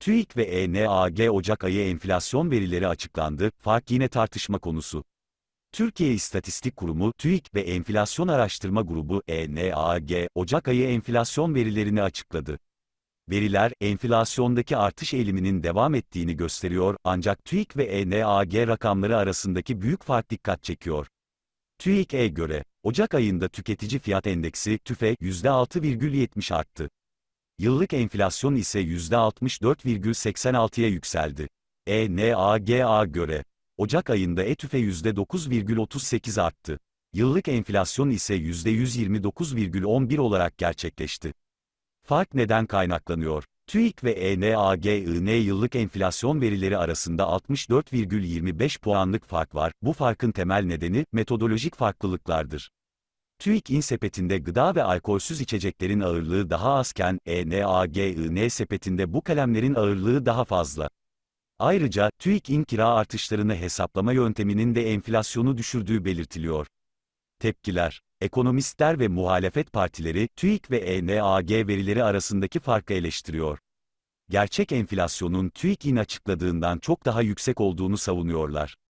TÜİK ve ENAG Ocak ayı enflasyon verileri açıklandı, fark yine tartışma konusu. Türkiye İstatistik Kurumu, TÜİK ve Enflasyon Araştırma Grubu, ENAG, Ocak ayı enflasyon verilerini açıkladı. Veriler, enflasyondaki artış eğiliminin devam ettiğini gösteriyor, ancak TÜİK ve ENAG rakamları arasındaki büyük fark dikkat çekiyor. TÜİK'e göre, Ocak ayında tüketici fiyat endeksi, TÜFE, %6,70 arttı. Yıllık enflasyon ise %64,86'ya yükseldi. ENAGA göre, Ocak ayında ETÜF'e %9,38 arttı. Yıllık enflasyon ise %129,11 olarak gerçekleşti. Fark neden kaynaklanıyor? TÜİK ve ENAGİN yıllık enflasyon verileri arasında 64,25 puanlık fark var. Bu farkın temel nedeni metodolojik farklılıklardır. TÜİK'in sepetinde gıda ve alkolsüz içeceklerin ağırlığı daha azken, ENAGIN sepetinde bu kalemlerin ağırlığı daha fazla. Ayrıca, TÜİK'in kira artışlarını hesaplama yönteminin de enflasyonu düşürdüğü belirtiliyor. Tepkiler Ekonomistler ve muhalefet partileri, TÜİK ve ENAG verileri arasındaki farkı eleştiriyor. Gerçek enflasyonun TÜİK'in açıkladığından çok daha yüksek olduğunu savunuyorlar.